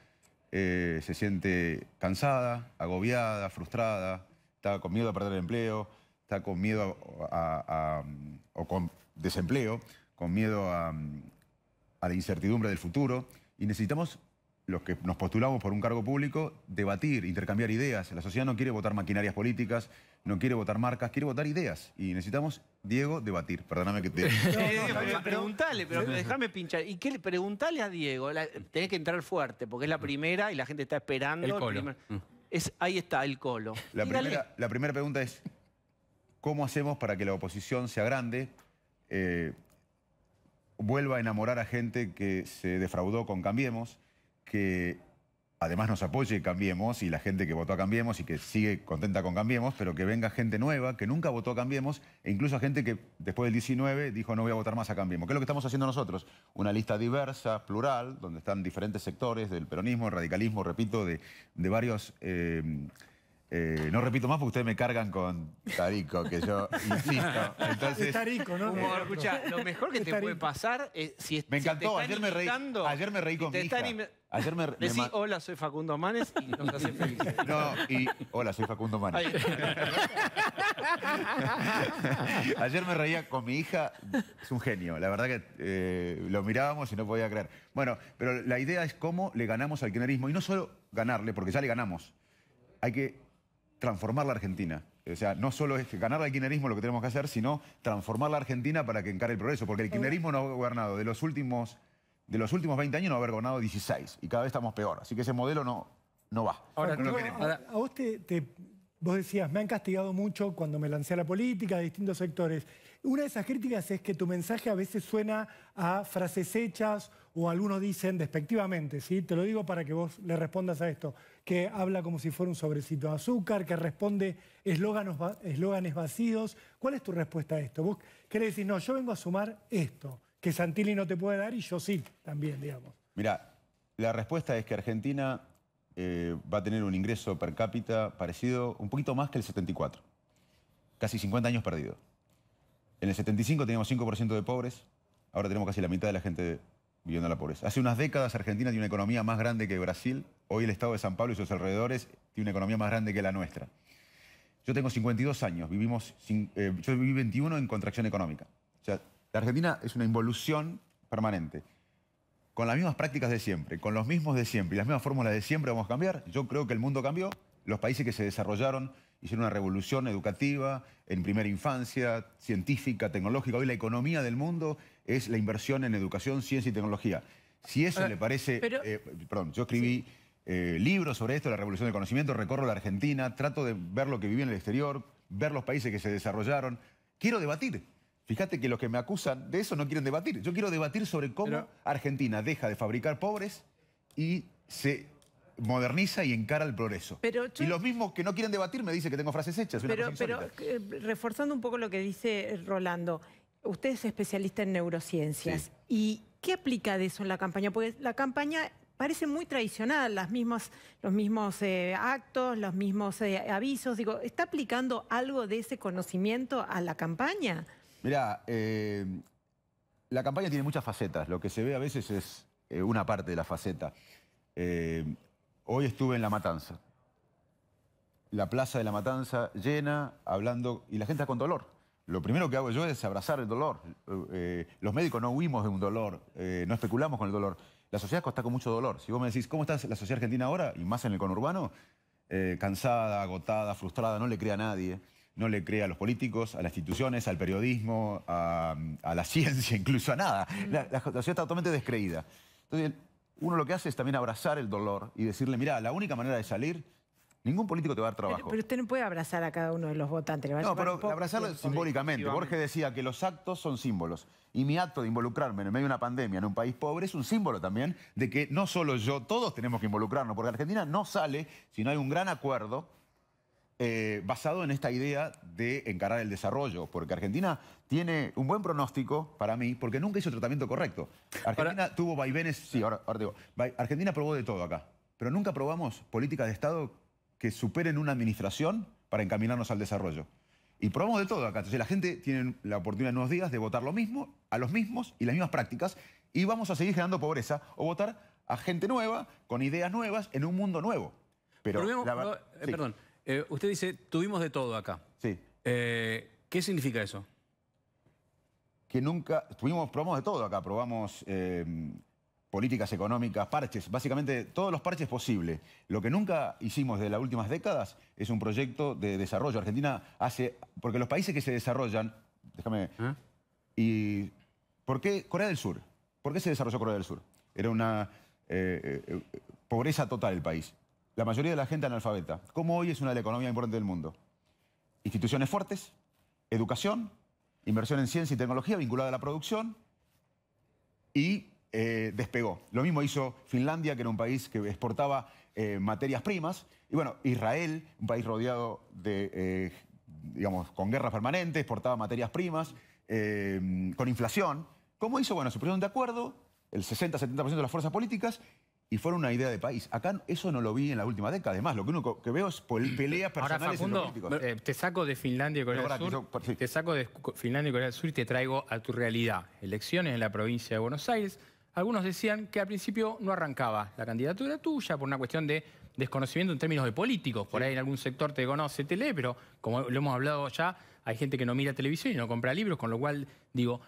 eh, se siente cansada, agobiada, frustrada, está con miedo a perder el empleo, está con miedo a, o con desempleo, con miedo a la incertidumbre del futuro y necesitamos los que nos postulamos por un cargo público, debatir, intercambiar ideas. La sociedad no quiere votar maquinarias políticas, no quiere votar marcas, quiere votar ideas. Y necesitamos, Diego, debatir. Perdóname que te... Eh, preguntale, pero déjame pinchar. ¿Y qué le preguntale a Diego? tenés que entrar fuerte, porque es la mm. primera y la gente está esperando. Mm. es, ahí está, el colo. La primera, la primera pregunta es, ¿cómo hacemos para que la oposición sea grande? Eh, vuelva a enamorar a gente que se defraudó con Cambiemos que además nos apoye Cambiemos y la gente que votó a Cambiemos y que sigue contenta con Cambiemos, pero que venga gente nueva, que nunca votó a Cambiemos, e incluso gente que después del 19 dijo no voy a votar más a Cambiemos. ¿Qué es lo que estamos haciendo nosotros? Una lista diversa, plural, donde están diferentes sectores del peronismo, el radicalismo, repito, de, varios... Eh, eh, no repito más porque ustedes me cargan con Tarico, que yo insisto. Entonces, es Tarico, ¿no? escucha, lo mejor que te puede pasar es si Me encantó, ayer, me reí, ayer me reí con mi hija. me, Decí, hola, soy Facundo Manes y nos hace feliz. No, y hola, soy Facundo Manes. ayer me reía con mi hija, es un genio, la verdad que eh, lo mirábamos y no podía creer. Bueno, pero la idea es cómo le ganamos al kirchnerismo, y no solo ganarle, porque ya le ganamos. Hay que transformar la Argentina. O sea, no solo es ganar al kirchnerismo lo que tenemos que hacer, sino transformar la Argentina para que encare el progreso. Porque el kirchnerismo no ha gobernado de los últimos, de los últimos 20 años, no ha gobernado 16. Y cada vez estamos peor. Así que ese modelo no, no va. Ahora, a, vos vos decías, me han castigado mucho cuando me lancé a la política, a distintos sectores. Una de esas críticas es que tu mensaje a veces suena a frases hechas o algunos dicen despectivamente, ¿sí? Te lo digo para que vos le respondas a esto que habla como si fuera un sobrecito de azúcar, que responde eslóganes vacíos. ¿Cuál es tu respuesta a esto? Vos querés decir, no, yo vengo a sumar esto, que Santilli no te puede dar y yo sí, también, digamos. Mira, la respuesta es que Argentina eh, va a tener un ingreso per cápita parecido, un poquito más que el 74. Casi 50 años perdidos. En el 75 teníamos 5% de pobres, ahora tenemos casi la mitad de la gente viviendo la pobreza. Hace unas décadas Argentina tiene una economía más grande que Brasil. Hoy el Estado de San Pablo y sus alrededores tiene una economía más grande que la nuestra. Yo tengo 52 años, vivimos, eh, yo viví 21 en contracción económica. O sea, la Argentina es una involución permanente. Con las mismas prácticas de siempre, con los mismos de siempre y las mismas fórmulas de siempre vamos a cambiar. Yo creo que el mundo cambió, los países que se desarrollaron hicieron una revolución educativa, en primera infancia, científica, tecnológica. Hoy la economía del mundo es la inversión en educación, ciencia y tecnología. Si eso ah, le parece... Eh, perdón, yo escribí... Eh, libros sobre esto, la revolución del conocimiento, recorro la Argentina, trato de ver lo que viví en el exterior, ver los países que se desarrollaron. Quiero debatir. Fíjate que los que me acusan de eso no quieren debatir. Yo quiero debatir sobre cómo Argentina deja de fabricar pobres y se moderniza y encara el progreso. Pero Y los mismos que no quieren debatir me dicen que tengo frases hechas. pero, eh, reforzando un poco lo que dice eh, Rolando, usted es especialista en neurociencias. ¿Y qué aplica de eso en la campaña? Porque la campaña parece muy tradicional, las los mismos eh, actos, los mismos avisos. Digo, ¿está aplicando algo de ese conocimiento a la campaña? Mirá, la campaña tiene muchas facetas. Lo que se ve a veces es una parte de la faceta. Hoy estuve en La Matanza. La plaza de La Matanza llena, hablando, y la gente está con dolor. Lo primero que hago yo es abrazar el dolor. Eh, los médicos no huimos de un dolor, eh, no especulamos con el dolor. La sociedad está con mucho dolor. Si vos me decís, ¿cómo está la sociedad argentina ahora? Y más en el conurbano, eh, cansada, agotada, frustrada, no le cree a nadie no le cree a los políticos, a las instituciones, al periodismo, a, la ciencia, incluso a nada. La, sociedad está totalmente descreída. Entonces, uno lo que hace es también abrazar el dolor y decirle, mira, la única manera de salir, ningún político te va a dar trabajo. Pero, usted no puede abrazar a cada uno de los votantes. no, pero abrazarlo simbólicamente. Jorge decía que los actos son símbolos. Y mi acto de involucrarme en medio de una pandemia en un país pobre es un símbolo también de que no solo yo, todos tenemos que involucrarnos, porque Argentina no sale si no hay un gran acuerdo eh, basado en esta idea de encarar el desarrollo, porque Argentina tiene un buen pronóstico para mí, porque nunca hizo tratamiento correcto. Argentina tuvo vaivenes, sí, ahora, digo, Argentina probó de todo acá, pero nunca probamos políticas de Estado que superen una administración para encaminarnos al desarrollo. Y probamos de todo acá. Entonces la gente tiene la oportunidad en unos días de votar lo mismo, a los mismos y las mismas prácticas, y vamos a seguir generando pobreza o votar a gente nueva, con ideas nuevas, en un mundo nuevo. Pero, eh, perdón. Eh, usted dice, tuvimos de todo acá. Sí. Eh, ¿Qué significa eso? Que nunca, tuvimos, probamos de todo acá, probamos eh, políticas económicas, parches, básicamente todos los parches posibles. Lo que nunca hicimos de las últimas décadas es un proyecto de desarrollo. Argentina hace, porque los países que se desarrollan, déjame, ¿Ah? y ¿por qué Corea del Sur? ¿Por qué se desarrolló Corea del Sur? Era una pobreza total el país. La mayoría de la gente analfabeta. Como hoy es una de las economías importantes del mundo. Instituciones fuertes, educación, inversión en ciencia y tecnología vinculada a la producción y eh, despegó. Lo mismo hizo Finlandia, que era un país que exportaba eh, materias primas. Y bueno, Israel, un país rodeado de, eh, digamos, con guerras permanentes, exportaba materias primas, con inflación. ¿Cómo hizo? Bueno, se pusieron de acuerdo el 60-70% de las fuerzas políticas y fuera una idea de país. Acá eso no lo vi en la última década. Además, lo que uno que veo es peleas personales eh, te saco de Finlandia y Corea del Sur, te saco de Finlandia y Corea del Sur y te traigo a tu realidad. Elecciones en la provincia de Buenos Aires. Algunos decían que al principio no arrancaba la candidatura tuya por una cuestión de desconocimiento en términos de políticos. Por ahí en algún sector te conoce, te lee, pero como lo hemos hablado ya, hay gente que no mira televisión y no compra libros, con lo cual digo,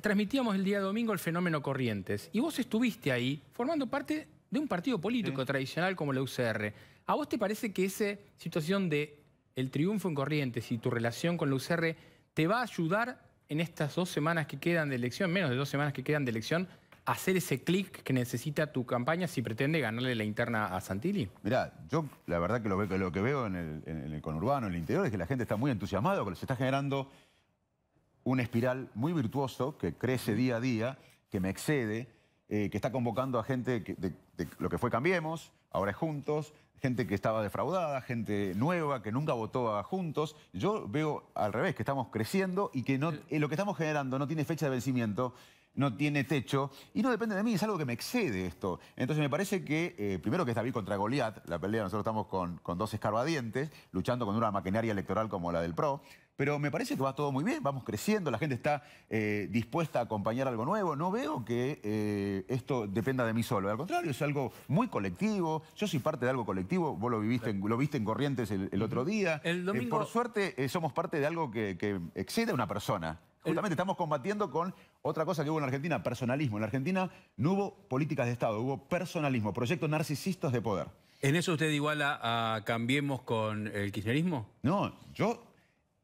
transmitíamos el día domingo el fenómeno Corrientes y vos estuviste ahí formando parte de un partido político tradicional como la UCR. ¿A vos te parece que esa situación de el triunfo en Corrientes y tu relación con la UCR te va a ayudar en estas dos semanas que quedan de elección, menos de dos semanas que quedan de elección, a hacer ese clic que necesita tu campaña si pretende ganarle la interna a Santilli? Mirá, yo la verdad que lo, que, lo que veo en el, conurbano, en el interior, es que la gente está muy entusiasmada, que se está generando un espiral muy virtuoso que crece día a día, que me excede, eh, que está convocando a gente de, lo que fue Cambiemos, ahora es Juntos, gente que estaba defraudada, gente nueva que nunca votó a Juntos. Yo veo al revés, que estamos creciendo y que no, eh, lo que estamos generando no tiene fecha de vencimiento no tiene techo y no depende de mí, es algo que me excede esto. Entonces me parece que, eh, primero que está bien contra Goliat, la pelea, nosotros estamos con, con dos escarbadientes, luchando con una maquinaria electoral como la del PRO, pero me parece que va todo muy bien, vamos creciendo, la gente está eh, dispuesta a acompañar algo nuevo. No veo que eh, esto dependa de mí solo. Al contrario, es algo muy colectivo. Yo soy parte de algo colectivo. Vos lo viviste lo viste en Corrientes el, otro día. El eh, domingo... por suerte, somos parte de algo que, excede a una persona. Justamente estamos combatiendo con otra cosa que hubo en la Argentina, personalismo. En la Argentina no hubo políticas de Estado, hubo personalismo, proyectos narcisistas de poder. ¿En eso usted igual a Cambiemos con el kirchnerismo? No, yo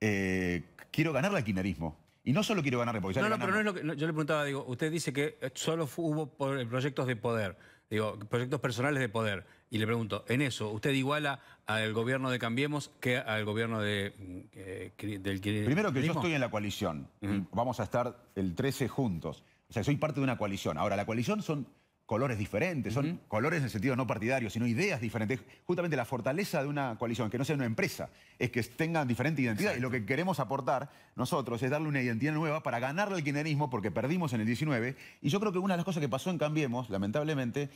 eh, quiero ganar al kirchnerismo. Y no solo quiero ganar porque ya No, no, pero no es lo que. yo le preguntaba, digo, usted dice que eh, solo hubo eh, proyectos de poder, digo, proyectos personales de poder. Y le pregunto, en eso, ¿usted iguala al gobierno de Cambiemos que al gobierno de, mm, del Primero que yo estoy en la coalición. Vamos a estar el 13 juntos. O sea, soy parte de una coalición. Ahora, la coalición son colores diferentes, son colores en el sentido no partidario, sino ideas diferentes. Justamente la fortaleza de una coalición, que no sea una empresa, es que tengan diferente identidad. Y lo que queremos aportar nosotros es darle una identidad nueva para ganarle al kirchnerismo, porque perdimos en el 19. Y yo creo que una de las cosas que pasó en Cambiemos, lamentablemente,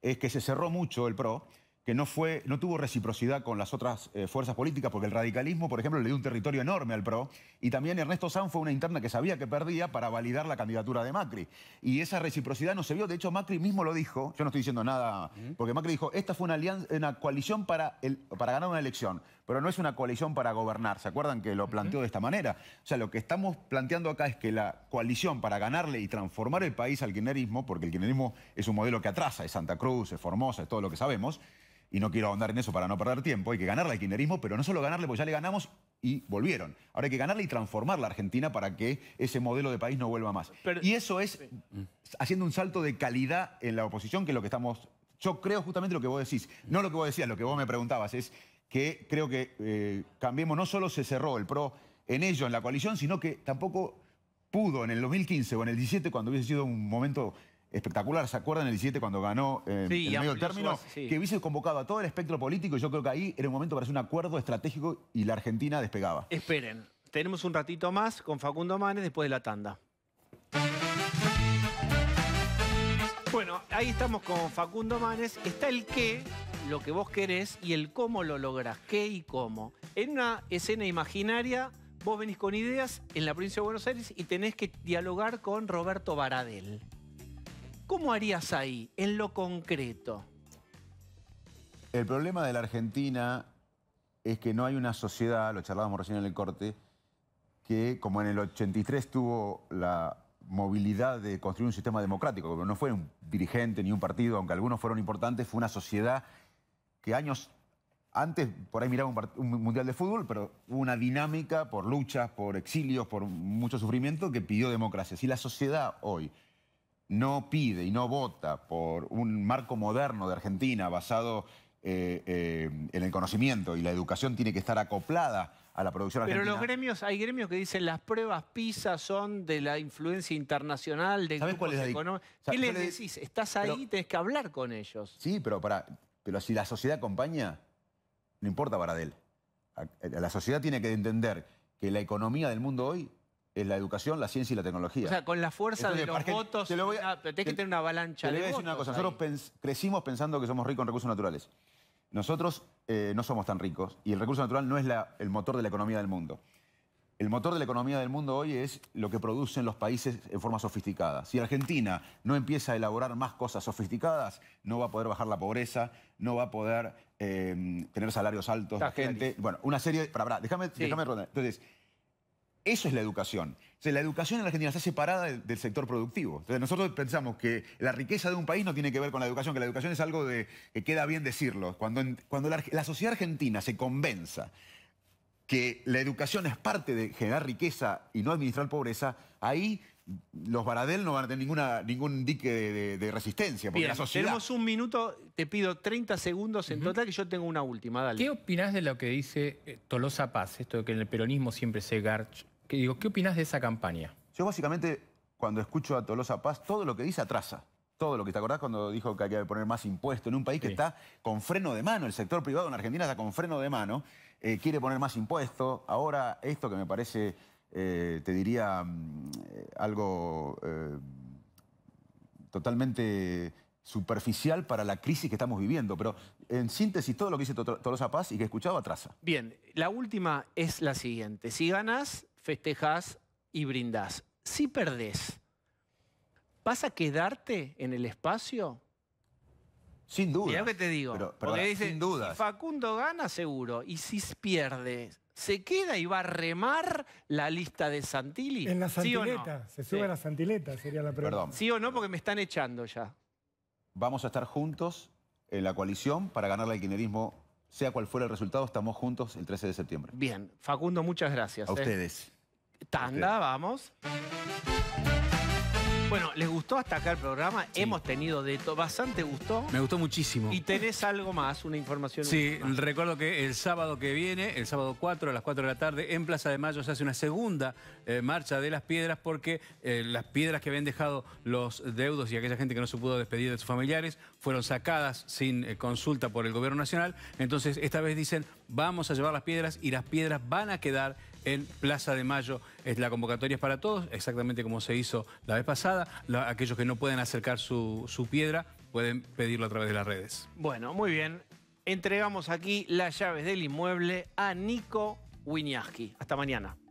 es que se cerró mucho el PRO que no, fue, no tuvo reciprocidad con las otras eh, fuerzas políticas, porque el radicalismo, por ejemplo, le dio un territorio enorme al PRO, y también Ernesto Sanz fue una interna que sabía que perdía para validar la candidatura de Macri. Y esa reciprocidad no se vio, de hecho Macri mismo lo dijo, yo no estoy diciendo nada, porque Macri dijo, esta fue una, alianza, una coalición para, para ganar una elección, pero no es una coalición para gobernar, ¿se acuerdan que lo planteó de esta manera? O sea, lo que estamos planteando acá es que la coalición para ganarle y transformar el país al kirchnerismo, porque el kirchnerismo es un modelo que atrasa, es Santa Cruz, es Formosa, es todo lo que sabemos, y no quiero ahondar en eso para no perder tiempo, hay que ganarle al kirchnerismo, pero no solo ganarle, porque ya le ganamos y volvieron. Ahora hay que ganarle y transformar la Argentina para que ese modelo de país no vuelva más. y eso es haciendo un salto de calidad en la oposición, que es lo que estamos... Yo creo justamente lo que vos decís, no lo que vos decías, lo que vos me preguntabas, es que creo que eh, Cambiemos no solo se cerró el PRO en ello, en la coalición, sino que tampoco pudo en el 2015 o en el 17, cuando hubiese sido un momento espectacular, ¿se acuerdan el 17 cuando ganó eh, en término? Que hubiese convocado a todo el espectro político y yo creo que ahí era un momento para hacer un acuerdo estratégico y la Argentina despegaba. Esperen, tenemos un ratito más con Facundo Manes después de la tanda. Bueno, ahí estamos con Facundo Manes. Está el qué, lo que vos querés, y el cómo lo lográs. ¿Qué y cómo? En una escena imaginaria, vos venís con ideas en la provincia de Buenos Aires y tenés que dialogar con Roberto Baradel. ¿Cómo harías ahí, en lo concreto? El problema de la Argentina es que no hay una sociedad, lo charlábamos recién en el corte, que como en el 83 tuvo la movilidad de construir un sistema democrático, que no fue un dirigente ni un partido, aunque algunos fueron importantes, fue una sociedad que años antes por ahí miraba un, un mundial de fútbol, pero hubo una dinámica por luchas, por exilios, por mucho sufrimiento que pidió democracia. Si la sociedad hoy no pide y no vota por un marco moderno de Argentina basado eh, eh, en el conocimiento y la educación tiene que estar acoplada a la producción Pero argentina. Pero los gremios, hay gremios que dicen las pruebas PISA son de la influencia internacional, de ¿Sabes cuál ¿Qué les decís? Estás ahí, tienes tenés que hablar con ellos. Sí, pero para, pero si la sociedad acompaña, no importa para él. La sociedad tiene que entender que la economía del mundo hoy es la educación, la ciencia y la tecnología. O sea, con la fuerza de los votos, te que tener una avalancha te de voy a decir una cosa, nosotros crecimos pensando que somos ricos en recursos naturales. Nosotros eh, no somos tan ricos y el recurso natural no es el motor de la economía del mundo. El motor de la economía del mundo hoy es lo que producen los países en forma sofisticada. Si Argentina no empieza a elaborar más cosas sofisticadas, no va a poder bajar la pobreza, no va a poder eh, tener salarios altos, la gente. Bueno, una serie. Para, para déjame, Entonces eso es la educación. la educación en la Argentina está separada del, sector productivo. nosotros pensamos que la riqueza de un país no tiene que ver con la educación, que la educación es algo de, que queda bien decirlo. Cuando, cuando la, sociedad argentina se convenza que la educación es parte de generar riqueza y no administrar pobreza, ahí los Baradel no van a tener ningún dique de, resistencia. Tenemos un minuto, te pido 30 segundos en total, que yo tengo una última. ¿Qué opinás de lo que dice eh, Tolosa Paz, esto de que en el peronismo siempre se garcha? ¿Qué, opinas opinás de esa campaña? Yo básicamente, cuando escucho a Tolosa Paz, todo lo que dice atrasa. Todo lo que te acordás cuando dijo que hay que poner más impuestos en un país que está con freno de mano, el sector privado en Argentina está con freno de mano, eh, quiere poner más impuestos. Ahora, esto que me parece, eh, te diría, mm, eh, algo totalmente superficial para la crisis que estamos viviendo. Pero en síntesis, todo lo que dice Tolosa Paz y que he escuchado atrasa. Bien, la última es la siguiente. Si ganas, Festejas y brindás. Si perdés, ¿vas a quedarte en el espacio? Sin duda. lo que te digo. Pero, sin duda. Si Facundo gana, seguro. Y si pierde, ¿se queda y va a remar la lista de Santilli? En la Santileta. Se sube a la Santileta, sería la pregunta. Perdón. ¿Sí o no? Porque me están echando ya. Vamos a estar juntos en la coalición para ganar el kirchnerismo sea cual fuera el resultado, estamos juntos el 13 de septiembre. Bien, Facundo, muchas gracias. A eh. ustedes. Tanda, vamos. Bueno, ¿les gustó hasta acá el programa? Hemos tenido de todo. Bastante gustó. Me gustó muchísimo. Y tenés algo más, una información. Sí, recuerdo que el sábado que viene, el sábado 4 a las 4 de la tarde, en Plaza de Mayo se hace una segunda eh, marcha de las piedras porque eh, las piedras que habían dejado los deudos y aquella gente que no se pudo despedir de sus familiares fueron sacadas sin eh, consulta por el gobierno nacional. Entonces, esta vez dicen, vamos a llevar las piedras y las piedras van a quedar en Plaza de Mayo. es La convocatoria es para todos, exactamente como se hizo la vez pasada. aquellos que no pueden acercar su, su piedra pueden pedirlo a través de las redes. Bueno, muy bien. Entregamos aquí las llaves del inmueble a Nico Winiaski. Hasta mañana.